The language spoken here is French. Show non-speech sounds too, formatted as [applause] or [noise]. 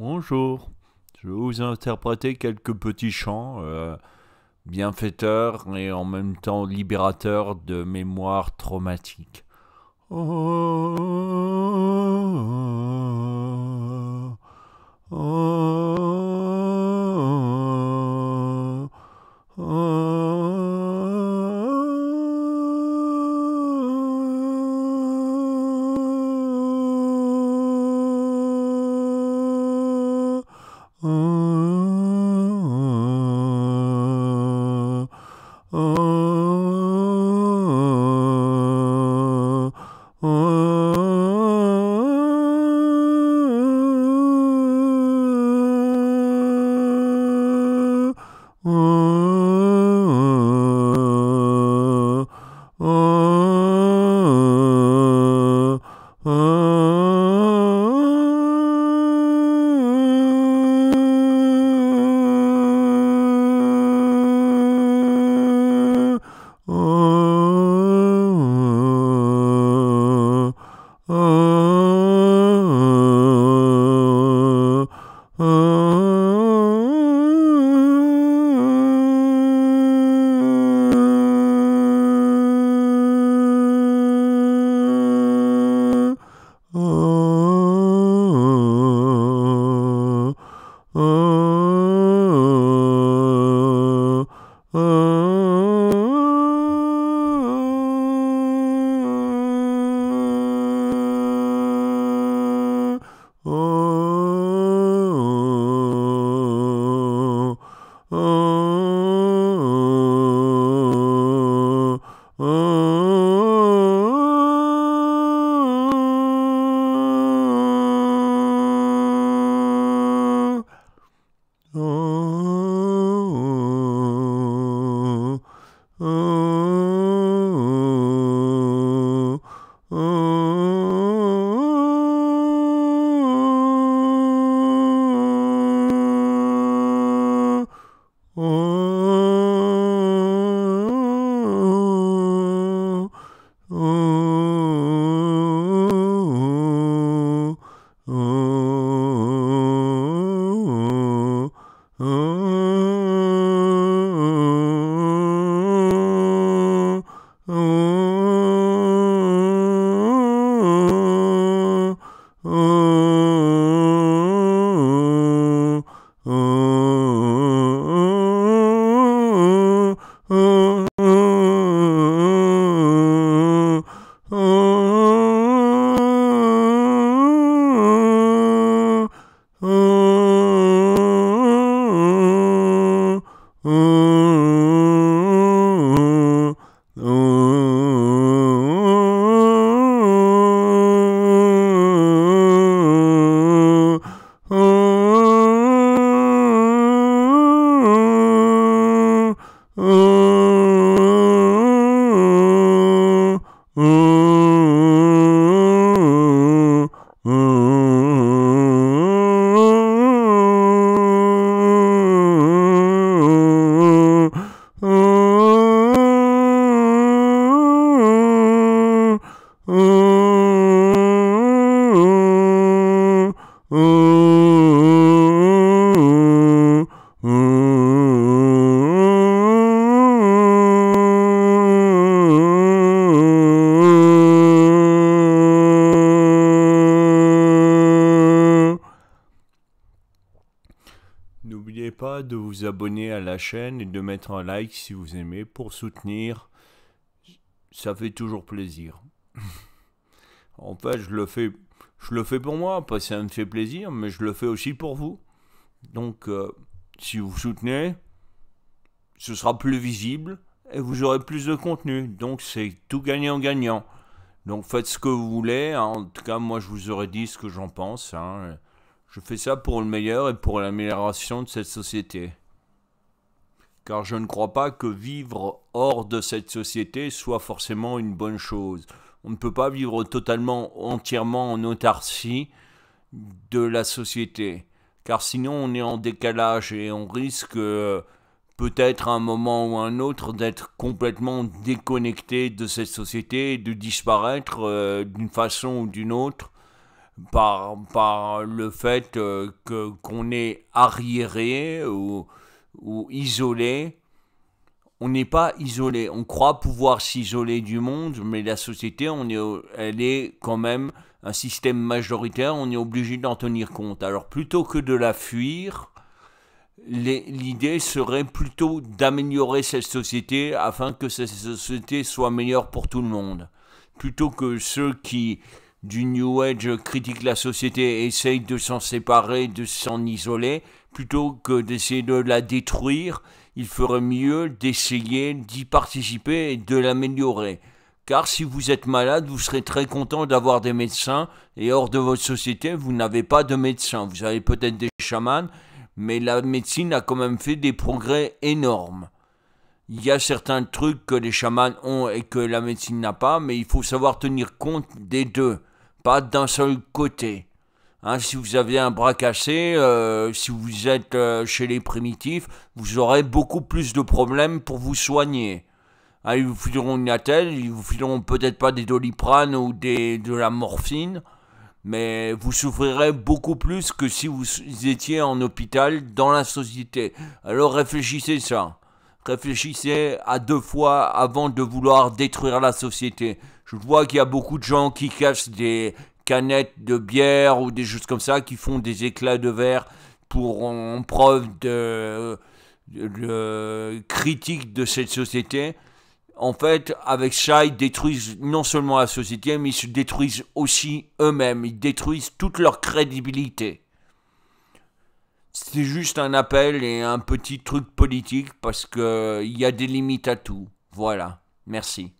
Bonjour, je vais vous interpréter quelques petits chants euh, bienfaiteurs et en même temps libérateurs de mémoires traumatiques. Oh. Oh. N'oubliez pas de vous abonner à la chaîne et de mettre un like si vous aimez pour soutenir. Ça fait toujours plaisir. [laughs] En fait, je le fais, je le fais pour moi parce que ça me fait plaisir, mais je le fais aussi pour vous. Donc, euh, si vous soutenez, ce sera plus visible et vous aurez plus de contenu. Donc, c'est tout gagnant-gagnant. Donc, faites ce que vous voulez. Hein. En tout cas, moi, je vous aurais dit ce que j'en pense. Hein. Je fais ça pour le meilleur et pour l'amélioration de cette société. Car je ne crois pas que vivre hors de cette société soit forcément une bonne chose. On ne peut pas vivre totalement, entièrement en autarcie de la société, car sinon on est en décalage et on risque peut-être à un moment ou à un autre d'être complètement déconnecté de cette société de disparaître euh, d'une façon ou d'une autre par, par le fait euh, que qu'on est arriéré ou isolé on n'est pas isolé. On croit pouvoir s'isoler du monde, mais la société, on est, elle est quand même un système majoritaire, on est obligé d'en tenir compte. Alors plutôt que de la fuir, l'idée serait plutôt d'améliorer cette société afin que cette société soit meilleure pour tout le monde. Plutôt que ceux qui, du New Age, critiquent la société et essayent de s'en séparer, de s'en isoler, plutôt que d'essayer de la détruire, il ferait mieux d'essayer d'y participer et de l'améliorer. Car si vous êtes malade, vous serez très content d'avoir des médecins, et hors de votre société, vous n'avez pas de médecins. Vous avez peut-être des chamans, mais la médecine a quand même fait des progrès énormes. Il y a certains trucs que les chamans ont et que la médecine n'a pas, mais il faut savoir tenir compte des deux, pas d'un seul côté. Hein, si vous avez un bras cassé, euh, si vous êtes euh, chez les primitifs, vous aurez beaucoup plus de problèmes pour vous soigner. Hein, ils vous fileront une attelle, ils vous fileront peut-être pas des doliprane ou de la morphine, mais vous souffrirez beaucoup plus que si vous étiez en hôpital dans la société. Alors réfléchissez ça. Réfléchissez à deux fois avant de vouloir détruire la société. Je vois qu'il y a beaucoup de gens qui cassent des, canettes de bière ou des choses comme ça qui font des éclats de verre pour en preuve de, de, critique de cette société. En fait, avec ça, ils détruisent non seulement la société, mais ils se détruisent aussi eux-mêmes. Ils détruisent toute leur crédibilité. C'est juste un appel et un petit truc politique parce qu'il y a des limites à tout. Voilà. Merci.